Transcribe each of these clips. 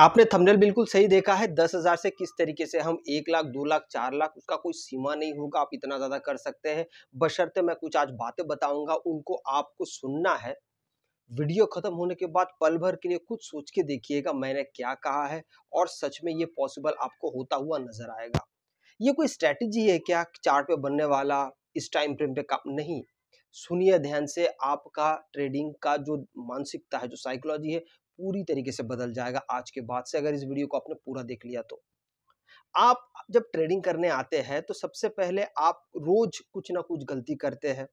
आपने थंबनेल बिल्कुल सही देखा है दस हज़ार से किस तरीके से हम एक लाख दो लाख चार लाख उसका कोई सीमा नहीं होगा आप इतना ज़्यादा कर सकते हैं बशर्ते मैं कुछ आज बातें बताऊंगा उनको आपको सुनना है वीडियो ख़त्म होने के बाद पल भर के लिए कुछ सोच के देखिएगा मैंने क्या कहा है और सच में ये पॉसिबल आपको होता हुआ नज़र आएगा ये कोई स्ट्रेटेजी है क्या चार्ट पे बनने वाला इस टाइम फ्रेम पे काम नहीं सुनिए ध्यान से आपका ट्रेडिंग का जो मानसिकता है जो साइकोलॉजी है पूरी तरीके से बदल जाएगा आज के बाद से अगर इस वीडियो को आपने पूरा देख लिया तो आप जब ट्रेडिंग करने आते हैं तो सबसे पहले आप रोज कुछ ना कुछ गलती करते हैं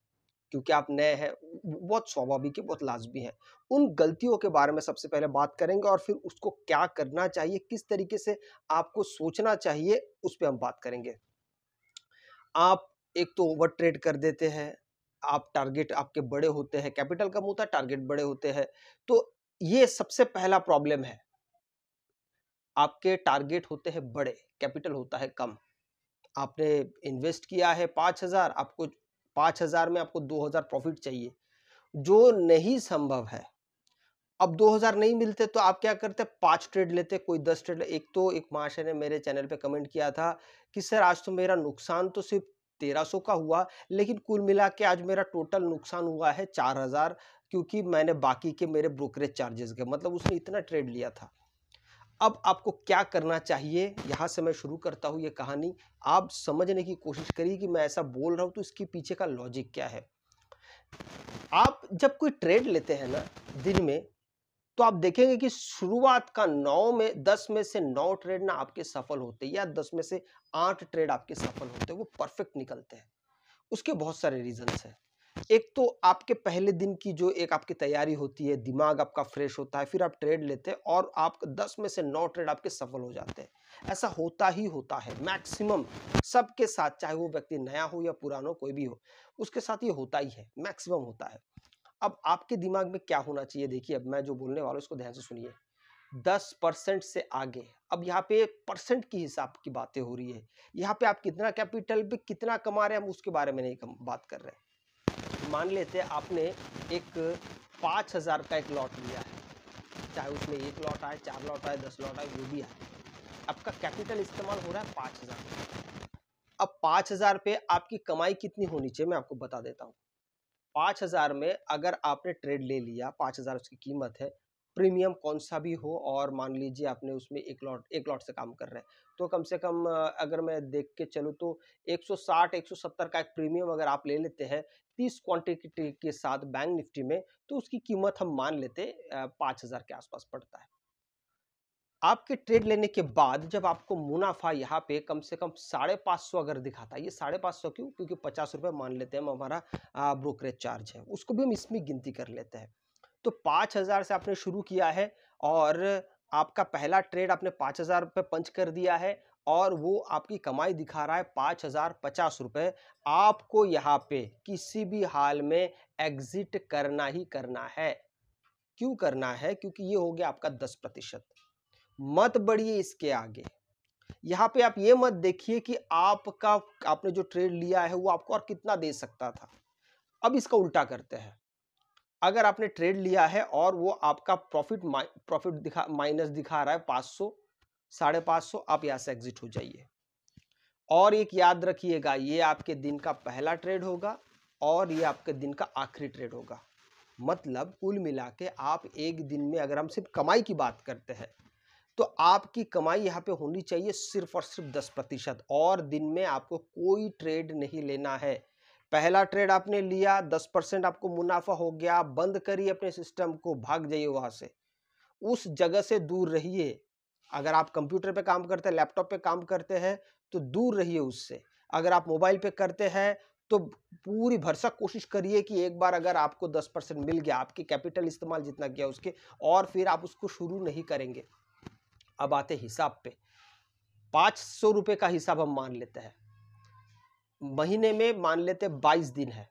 क्योंकि आप नए हैं बहुत स्वाभाविक है बहुत लाजमी है उन गलतियों के बारे में सबसे पहले बात करेंगे और फिर उसको क्या करना चाहिए किस तरीके से आपको सोचना चाहिए उस पर हम बात करेंगे आप एक तो ओवर ट्रेड कर देते हैं आप टारगेट आपके बड़े होते हैं कैपिटल कम होता है टारगेट बड़े होते हैं तो ये सबसे पहला प्रॉब्लम है आपके टारगेट होते हैं बड़े कैपिटल होता है कम आपने इन्वेस्ट किया है पाँच हज़ार आपको पाँच हज़ार में आपको दो हज़ार प्रॉफिट चाहिए जो नहीं संभव है अब दो हज़ार नहीं मिलते तो आप क्या करते पांच ट्रेड लेते कोई दस ट्रेड एक तो एक महाशय ने मेरे चैनल पे कमेंट किया था कि सर आज तो मेरा नुकसान तो सिर्फ तेरह सौ का हुआ लेकिन कुल मिला के आज मेरा टोटल नुकसान हुआ है चार हज़ार क्योंकि मैंने बाकी के मेरे ब्रोकरेज चार्जेस गए मतलब उसने इतना ट्रेड लिया था अब आपको क्या करना चाहिए यहाँ से मैं शुरू करता हूँ ये कहानी आप समझने की कोशिश करिए कि मैं ऐसा बोल रहा हूँ तो इसके पीछे का लॉजिक क्या है आप जब कोई ट्रेड लेते हैं ना दिन में तो आप देखेंगे कि शुरुआत का नौ में दस में से नौ ट्रेड ना आपके सफल होते या दस में से आठ ट्रेड आपके सफल होते हैं वो परफेक्ट निकलते हैं उसके बहुत सारे रीजंस हैं एक तो आपके पहले दिन की जो एक आपकी तैयारी होती है दिमाग आपका फ्रेश होता है फिर आप ट्रेड लेते हैं और आप 10 में से 9 ट्रेड आपके सफल हो जाते हैं ऐसा होता ही होता है मैक्सिमम सबके साथ चाहे वो व्यक्ति नया हो या पुराना कोई भी हो उसके साथ ये होता ही है मैक्सिमम होता है अब आपके दिमाग में क्या होना चाहिए देखिए अब मैं जो बोलने वाला हूँ उसको ध्यान से सुनिए दस परसेंट से आगे अब यहाँ पे परसेंट की हिसाब की बातें हो रही है यहाँ पे आप कितना कैपिटल पे कितना कमा रहे हैं हम उसके बारे में नहीं बात कर रहे हैं मान लेते आपने एक पाँच हज़ार का एक लॉट लिया है चाहे उसमें एक लॉट आए चार लॉट आए दस लॉट आए जो भी आए आपका कैपिटल इस्तेमाल हो रहा है पाँच हज़ार अब पाँच हज़ार पे आपकी कमाई कितनी होनी चाहिए मैं आपको बता देता हूँ पाँच हज़ार में अगर आपने ट्रेड ले लिया पाँच हज़ार उसकी कीमत है प्रीमियम कौन सा भी हो और मान लीजिए आपने उसमें एक लॉट एक लॉट से काम कर रहे हैं तो कम से कम अगर मैं देख के चलूँ तो 160 170 का एक प्रीमियम अगर आप ले लेते हैं 30 क्वांटिटी के साथ बैंक निफ्टी में तो उसकी कीमत हम मान लेते पाँच हज़ार के आसपास पड़ता है आपके ट्रेड लेने के बाद जब आपको मुनाफा यहाँ पे कम से कम साढ़े पाँच सौ अगर दिखाता है ये साढ़े पाँच सौ क्यों क्योंकि पचास रुपये मान लेते हैं हम हमारा ब्रोकरेज चार्ज है उसको भी हम इसमें गिनती कर लेते हैं तो पाँच हज़ार से आपने शुरू किया है और आपका पहला ट्रेड आपने पाँच हज़ार रुपये पंच कर दिया है और वो आपकी कमाई दिखा रहा है पाँच हज़ार पचास रुपये आपको यहाँ पे किसी भी हाल में एग्जिट करना ही करना है क्यों करना है क्योंकि ये हो गया आपका दस प्रतिशत मत बढ़िए इसके आगे यहाँ पे आप ये मत देखिए कि आपका आपने जो ट्रेड लिया है वो आपको और कितना दे सकता था अब इसका उल्टा करते हैं अगर आपने ट्रेड लिया है और वो आपका प्रॉफिट प्रॉफिट दिखा माइनस दिखा रहा है पाँच सौ साढ़े पाँच सौ आप यहाँ से एग्जिट हो जाइए और एक याद रखिएगा ये आपके दिन का पहला ट्रेड होगा और ये आपके दिन का आखिरी ट्रेड होगा मतलब कुल मिला के आप एक दिन में अगर हम सिर्फ कमाई की बात करते हैं तो आपकी कमाई यहाँ पे होनी चाहिए सिर्फ और सिर्फ दस प्रतिशत और दिन में आपको कोई ट्रेड नहीं लेना है पहला ट्रेड आपने लिया दस परसेंट आपको मुनाफा हो गया बंद करिए अपने सिस्टम को भाग जाइए वहां से उस जगह से दूर रहिए अगर आप कंप्यूटर पे काम करते हैं लैपटॉप पे काम करते हैं तो दूर रहिए उससे अगर आप मोबाइल पे करते हैं तो पूरी भरसक कोशिश करिए कि एक बार अगर आपको 10 परसेंट मिल गया आपके कैपिटल इस्तेमाल जितना किया उसके और फिर आप उसको शुरू नहीं करेंगे अब आते हिसाब पे पाँच सौ रुपये का हिसाब हम मान लेते हैं महीने में मान लेते बाईस दिन है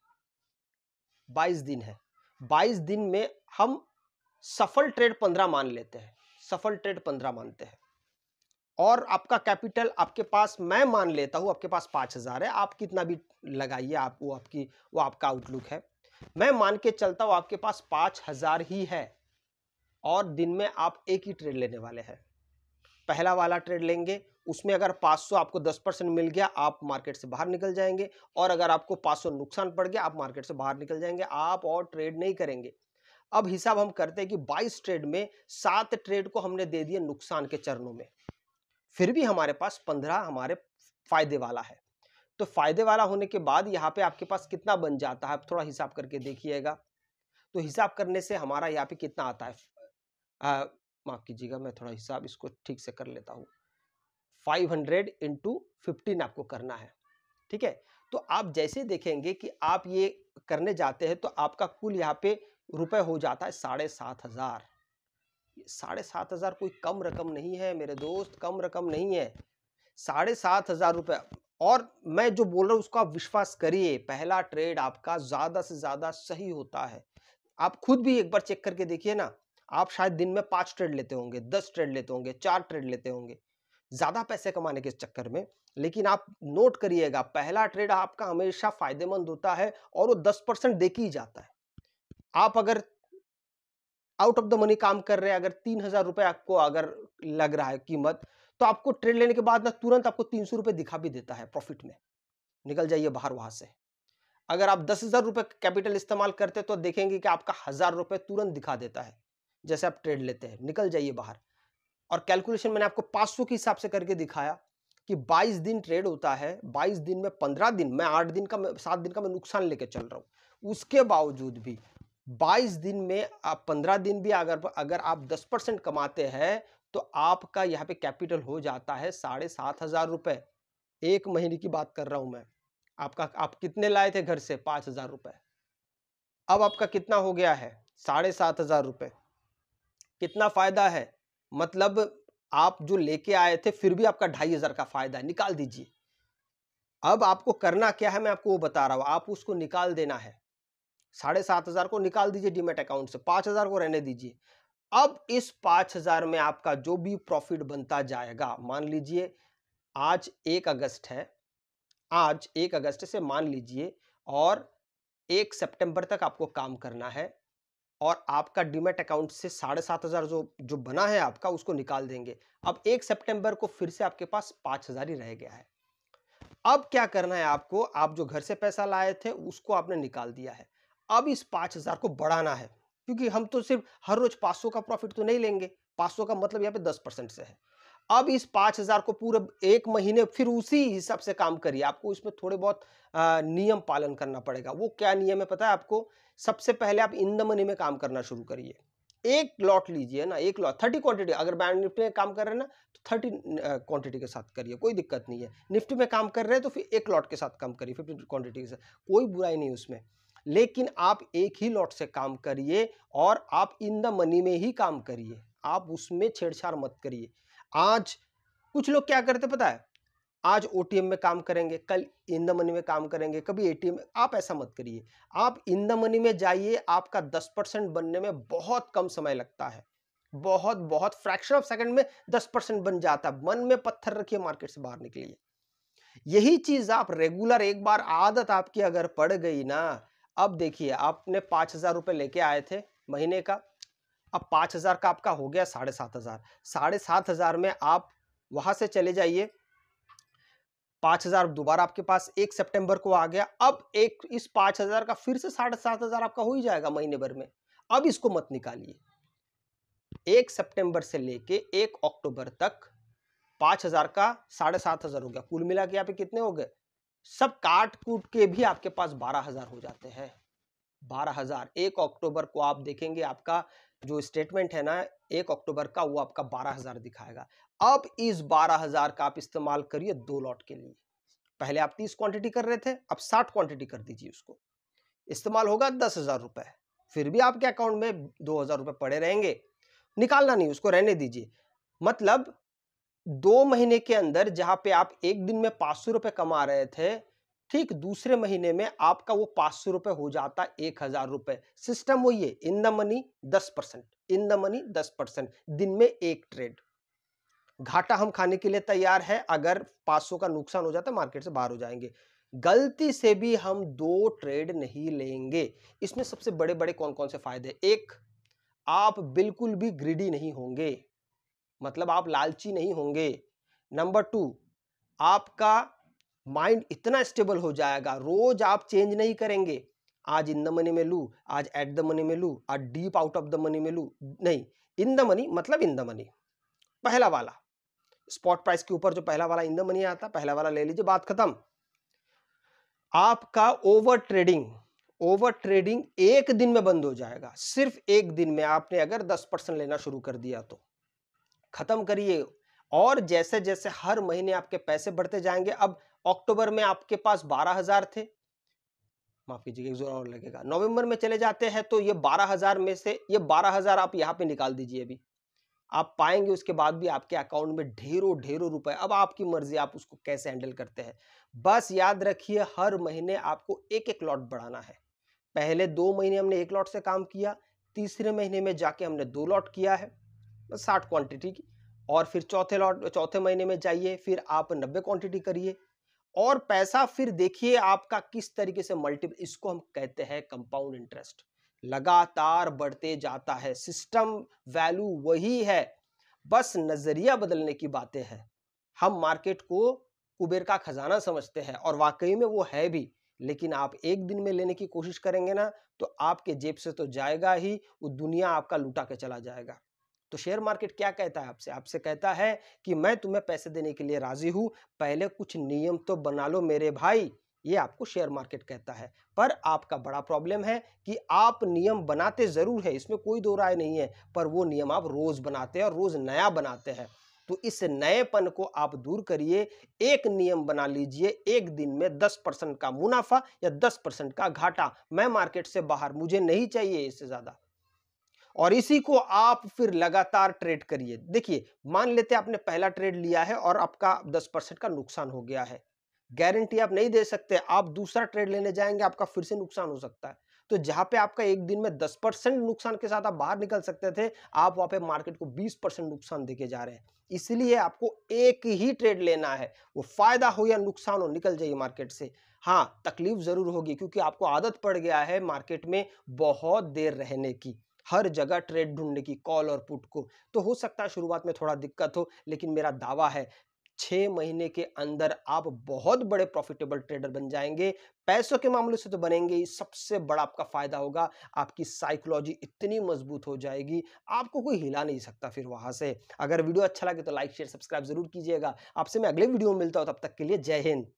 बाईस दिन है बाईस दिन में हम सफल ट्रेड पंद्रह मान लेते हैं सफल ट्रेड पंद्रह मानते हैं और आपका कैपिटल आपके पास मैं मान लेता हूं आपके पास पांच हज़ार है आप कितना भी लगाइए आप वो आपकी वो आपका आउटलुक है मैं मान के चलता हूं आपके पास पांच हज़ार ही है और दिन में आप एक ही ट्रेड लेने वाले हैं पहला वाला ट्रेड लेंगे उसमें अगर 500 आपको 10 परसेंट मिल गया आप मार्केट से बाहर निकल जाएंगे और अगर आपको 500 नुकसान पड़ गया आप मार्केट से बाहर निकल जाएंगे आप और ट्रेड नहीं करेंगे अब हिसाब हम करते हैं कि बाईस ट्रेड में सात ट्रेड को हमने दे दिए नुकसान के चरणों में फिर भी हमारे पास पंद्रह हमारे फायदे वाला है तो फायदे वाला होने के बाद यहाँ पे आपके पास कितना बन जाता है आप थोड़ा हिसाब करके देखिएगा तो हिसाब करने से हमारा यहाँ पे कितना आता है माफ़ कीजिएगा मैं थोड़ा हिसाब इसको ठीक से कर लेता हूँ फाइव हंड्रेड इंटू फिफ्टीन आपको करना है ठीक है तो आप जैसे देखेंगे कि आप ये करने जाते हैं तो आपका कुल यहाँ पे रुपए हो जाता है साढ़े सात हज़ार साढ़े सात हज़ार कोई कम रकम नहीं है मेरे दोस्त कम रकम नहीं है साढ़े सात हज़ार रुपये और मैं जो बोल रहा हूँ उसको आप विश्वास करिए पहला ट्रेड आपका ज़्यादा से ज़्यादा सही होता है आप खुद भी एक बार चेक करके देखिए ना आप शायद दिन में पाँच ट्रेड लेते होंगे दस ट्रेड लेते होंगे चार ट्रेड लेते होंगे ज़्यादा पैसे कमाने के चक्कर में लेकिन आप नोट करिएगा पहला ट्रेड आपका हमेशा फायदेमंद होता है और वो दस परसेंट दे ही जाता है आप अगर आउट ऑफ द मनी काम कर रहे हैं अगर तीन हज़ार आपको अगर लग रहा है कीमत तो आपको ट्रेड लेने के बाद ना तुरंत आपको तीन सौ रुपए दिखा भी देता है प्रॉफिट में निकल जाइए बाहर वहाँ से अगर आप दस हज़ार रुपए कैपिटल इस्तेमाल करते तो देखेंगे कि आपका हज़ार रुपए तुरंत दिखा देता है जैसे आप ट्रेड लेते हैं निकल जाइए बाहर और कैलकुलेशन मैंने आपको 500 के हिसाब से करके दिखाया कि 22 दिन ट्रेड होता है 22 दिन में 15 दिन मैं 8 दिन का सात दिन का मैं नुकसान लेके चल रहा हूँ उसके बावजूद भी 22 दिन में आप 15 दिन भी अगर अगर आप 10 परसेंट कमाते हैं तो आपका यहाँ पे कैपिटल हो जाता है साढ़े सात हज़ार रुपये एक महीने की बात कर रहा हूँ मैं आपका आप कितने लाए थे घर से पाँच हज़ार रुपये अब आपका कितना हो गया है साढ़े सात हज़ार रुपये कितना फ़ायदा है मतलब आप जो लेके आए थे फिर भी आपका ढाई हज़ार का फ़ायदा है निकाल दीजिए अब आपको करना क्या है मैं आपको वो बता रहा हूँ आप उसको निकाल देना है साढ़े सात हज़ार को निकाल दीजिए डीमेट अकाउंट से पाँच हज़ार को रहने दीजिए अब इस पाँच हज़ार में आपका जो भी प्रॉफिट बनता जाएगा मान लीजिए आज एक अगस्त है आज एक अगस्त से मान लीजिए और एक सेप्टेम्बर तक आपको काम करना है और आपका डीमेट अकाउंट से साढ़े सात हज़ार जो जो बना है आपका उसको निकाल देंगे अब एक सितंबर को फिर से आपके पास पांच हज़ार ही रह गया है अब क्या करना है आपको आप जो घर से पैसा लाए थे उसको आपने निकाल दिया है अब इस पांच हज़ार को बढ़ाना है क्योंकि हम तो सिर्फ हर रोज़ पांच सौ का प्रॉफिट तो नहीं लेंगे पांच सौ का मतलब यहाँ पे दस परसेंट से है अब इस पाँच हज़ार को पूरे एक महीने फिर उसी हिसाब से काम करिए आपको इसमें थोड़े बहुत नियम पालन करना पड़ेगा वो क्या नियम है पता है आपको सबसे पहले आप इन द मनी में काम करना शुरू करिए एक लॉट लीजिए ना एक लॉट थर्टी क्वांटिटी अगर बैंक निफ्टी में काम कर रहे हैं ना तो थर्टी क्वांटिटी के साथ करिए कोई दिक्कत नहीं है निफ्टी में काम कर रहे हैं तो फिर एक लॉट के साथ काम करिए फिफ्टी क्वांटिटी के साथ कोई बुराई नहीं उसमें लेकिन आप एक ही लॉट से काम करिए और आप इन द मनी में ही काम करिए आप उसमें छेड़छाड़ मत करिए आज कुछ लोग क्या करते पता है आज ओ में काम करेंगे कल इन द मनी में काम करेंगे कभी ए में आप ऐसा मत करिए आप इन द मनी में जाइए आपका दस परसेंट बनने में बहुत कम समय लगता है बहुत बहुत फ्रैक्शन ऑफ सेकंड में दस परसेंट बन जाता है मन में पत्थर रखिए मार्केट से बाहर निकलिए यही चीज आप रेगुलर एक बार आदत आपकी अगर पड़ गई ना अब देखिए आपने पाँच हजार लेके आए थे महीने का अब पाँच हज़ार का आपका हो गया साढ़े सात हज़ार साढ़े सात हज़ार में आप वहाँ से चले जाइए पाँच हज़ार दोबारा आपके पास एक सितंबर को आ गया अब एक इस पाँच हज़ार का फिर से साढ़े सात हज़ार आपका हो ही जाएगा महीने भर में अब इसको मत निकालिए एक सितंबर से लेके एक अक्टूबर तक पाँच हज़ार का साढ़े सात हज़ार हो गया कुल मिला के यहाँ पे कितने हो गए सब काट कूट के भी आपके पास बारह हज़ार हो जाते हैं बारह हज़ार एक अक्टूबर को आप देखेंगे आपका जो स्टेटमेंट है ना एक अक्टूबर का वो आपका बारह हज़ार दिखाएगा अब इस बारह हज़ार का आप इस्तेमाल करिए दो लॉट के लिए पहले आप तीस क्वांटिटी कर रहे थे अब साठ क्वांटिटी कर दीजिए उसको इस्तेमाल होगा दस हज़ार रुपये फिर भी आपके अकाउंट में दो हज़ार रुपये पड़े रहेंगे निकालना नहीं उसको रहने दीजिए मतलब दो महीने के अंदर जहाँ पे आप एक दिन में पाँच सौ रुपए कमा रहे थे ठीक दूसरे महीने में आपका वो पाँच सौ रुपये हो जाता है एक हज़ार रुपये सिस्टम वही है इन द मनी दस परसेंट इन द मनी दस परसेंट दिन में एक ट्रेड घाटा हम खाने के लिए तैयार है अगर पाँच सौ का नुकसान हो जाता मार्केट से बाहर हो जाएंगे गलती से भी हम दो ट्रेड नहीं लेंगे इसमें सबसे बड़े बड़े कौन कौन से फायदे एक आप बिल्कुल भी ग्रीडी नहीं होंगे मतलब आप लालची नहीं होंगे नंबर टू आपका माइंड इतना स्टेबल हो जाएगा रोज आप चेंज नहीं करेंगे आज इन द मनी में लू आज एट द मनी में लू आज deep out of the money में लू नहीं इन द मनी मतलब इन द मनी पहला वाला स्पॉट प्राइस के ऊपर जो पहला वाला इन द मनी आता पहला वाला ले लीजिए बात खत्म आपका ओवर ट्रेडिंग ओवर ट्रेडिंग एक दिन में बंद हो जाएगा सिर्फ एक दिन में आपने अगर दस परसेंट लेना शुरू कर दिया तो खत्म करिए और जैसे जैसे हर महीने आपके पैसे बढ़ते जाएंगे अब अक्टूबर में आपके पास बारह हजार थे माफ कीजिएगा एक जोर और लगेगा नवंबर में चले जाते हैं तो ये बारह हजार में से ये बारह हजार आप यहाँ पे निकाल दीजिए अभी आप पाएंगे उसके बाद भी आपके अकाउंट में ढेरों ढेरों रुपए अब आपकी मर्जी आप उसको कैसे हैंडल करते हैं बस याद रखिए हर महीने आपको एक एक लॉट बढ़ाना है पहले दो महीने हमने एक लॉट से काम किया तीसरे महीने में जाके हमने दो लॉट किया है साठ क्वांटिटी की और फिर चौथे लॉट चौथे महीने में जाइए फिर आप नब्बे क्वांटिटी करिए और पैसा फिर देखिए आपका किस तरीके से मल्टीपल इसको हम कहते हैं कंपाउंड इंटरेस्ट लगातार बढ़ते जाता है सिस्टम वैल्यू वही है बस नजरिया बदलने की बातें हैं हम मार्केट को कुबेर का खजाना समझते हैं और वाकई में वो है भी लेकिन आप एक दिन में लेने की कोशिश करेंगे ना तो आपके जेब से तो जाएगा ही वो दुनिया आपका लुटा के चला जाएगा तो शेयर मार्केट क्या कहता है आपसे आपसे कहता है कि मैं तुम्हें पैसे देने के लिए राजी हूँ पहले कुछ नियम तो बना लो मेरे भाई ये आपको शेयर मार्केट कहता है पर आपका बड़ा प्रॉब्लम है कि आप नियम बनाते ज़रूर है इसमें कोई दो राय नहीं है पर वो नियम आप रोज़ बनाते हैं और रोज़ नया बनाते हैं तो इस नएपन को आप दूर करिए एक नियम बना लीजिए एक दिन में 10 परसेंट का मुनाफा या 10 परसेंट का घाटा मैं मार्केट से बाहर मुझे नहीं चाहिए इससे ज़्यादा और इसी को आप फिर लगातार ट्रेड करिए देखिए मान लेते हैं आपने पहला ट्रेड लिया है और आपका दस परसेंट का नुकसान हो गया है गारंटी आप नहीं दे सकते आप दूसरा ट्रेड लेने जाएंगे आपका फिर से नुकसान हो सकता है तो जहां पे आपका एक दिन में 10 परसेंट नुकसान के साथ आप बाहर निकल सकते थे आप वहां पे मार्केट को 20 परसेंट नुकसान देके जा रहे हैं इसलिए आपको एक ही ट्रेड लेना है वो फायदा हो या नुकसान हो निकल जाइए मार्केट से हाँ तकलीफ जरूर होगी क्योंकि आपको आदत पड़ गया है मार्केट में बहुत देर रहने की हर जगह ट्रेड ढूंढने की कॉल और पुट को तो हो सकता है शुरुआत में थोड़ा दिक्कत हो लेकिन मेरा दावा है छः महीने के अंदर आप बहुत बड़े प्रॉफिटेबल ट्रेडर बन जाएंगे पैसों के मामले से तो बनेंगे ही सबसे बड़ा आपका फायदा होगा आपकी साइकोलॉजी इतनी मजबूत हो जाएगी आपको कोई हिला नहीं सकता फिर वहां से अगर वीडियो अच्छा लगे तो लाइक शेयर सब्सक्राइब जरूर कीजिएगा आपसे मैं अगले वीडियो में मिलता हूँ तब तक के लिए जय हिंद